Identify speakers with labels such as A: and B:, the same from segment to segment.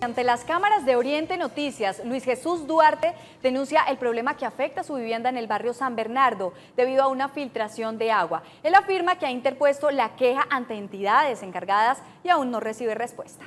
A: Ante las cámaras de Oriente Noticias, Luis Jesús Duarte denuncia el problema que afecta su vivienda en el barrio San Bernardo debido a una filtración de agua. Él afirma que ha interpuesto la queja ante entidades encargadas y aún no recibe respuesta.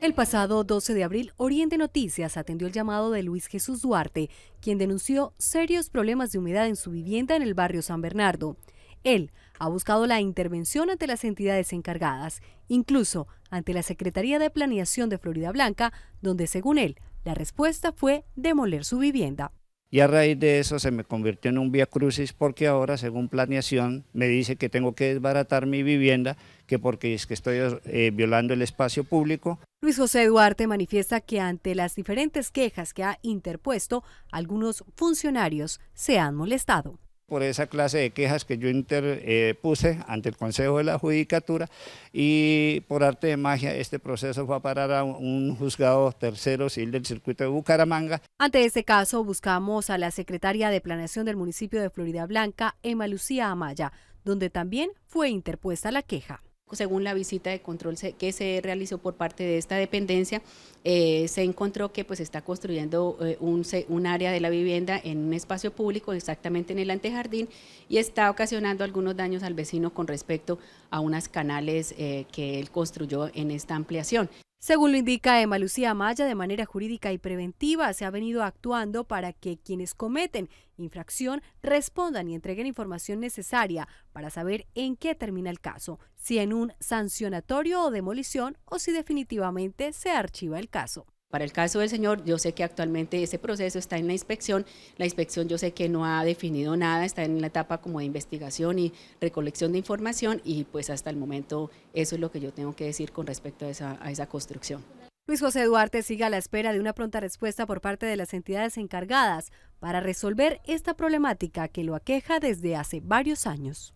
B: El pasado 12 de abril, Oriente Noticias atendió el llamado de Luis Jesús Duarte, quien denunció serios problemas de humedad en su vivienda en el barrio San Bernardo. Él ha buscado la intervención ante las entidades encargadas, incluso ante la Secretaría de Planeación de Florida Blanca, donde según él, la respuesta fue demoler su vivienda.
C: Y a raíz de eso se me convirtió en un vía crucis porque ahora, según planeación, me dice que tengo que desbaratar mi vivienda, que porque es que estoy eh, violando el espacio público.
B: Luis José Duarte manifiesta que ante las diferentes quejas que ha interpuesto, algunos funcionarios se han molestado
C: por esa clase de quejas que yo interpuse ante el Consejo de la Judicatura y por arte de magia este proceso fue a parar a un juzgado tercero civil del circuito de Bucaramanga.
B: Ante este caso buscamos a la secretaria de Planeación del municipio de Florida Blanca,
D: Emma Lucía Amaya, donde también fue interpuesta la queja según la visita de control que se realizó por parte de esta dependencia, eh, se encontró que pues está construyendo eh, un, área de la vivienda en un espacio público, exactamente en el antejardín, y está ocasionando algunos daños al vecino con respecto a unas canales eh, que él construyó en esta ampliación. Según lo indica Emma Lucía Maya, de manera jurídica y preventiva
B: se ha venido actuando para que quienes cometen infracción respondan y entreguen información necesaria para saber en qué termina el caso, si en un sancionatorio
D: o demolición o si definitivamente se archiva el caso. Para el caso del señor, yo sé que actualmente ese proceso está en la inspección. La inspección yo sé que no ha definido nada, está en la etapa como de investigación y recolección de información y pues hasta el momento eso es lo que yo tengo que decir con respecto a esa, a esa construcción. Luis
B: José Duarte sigue a la espera de una pronta respuesta por parte de las entidades encargadas para resolver esta problemática que lo aqueja desde hace varios años.